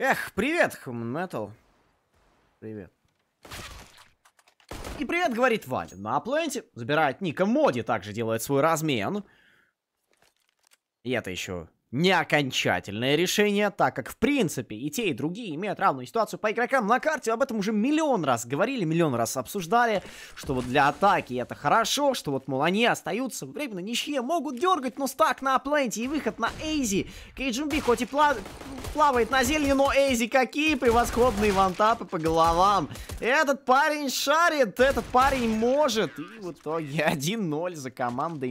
Эх, привет, Human хм Metal. Привет. И привет, говорит Ваня. На планете забирает Ника Моди, также делает свой размен. И это еще не окончательное решение, так как, в принципе, и те, и другие имеют равную ситуацию по игрокам на карте. Об этом уже миллион раз говорили, миллион раз обсуждали, что вот для атаки это хорошо, что вот, мол, они остаются временно ничье, могут дергать, но стак на пленте и выход на Эйзи. Кейджумби хоть и плавает на зелье, но Эйзи какие превосходные вантапы по головам. Этот парень шарит, этот парень может. И в итоге 1-0 за командой.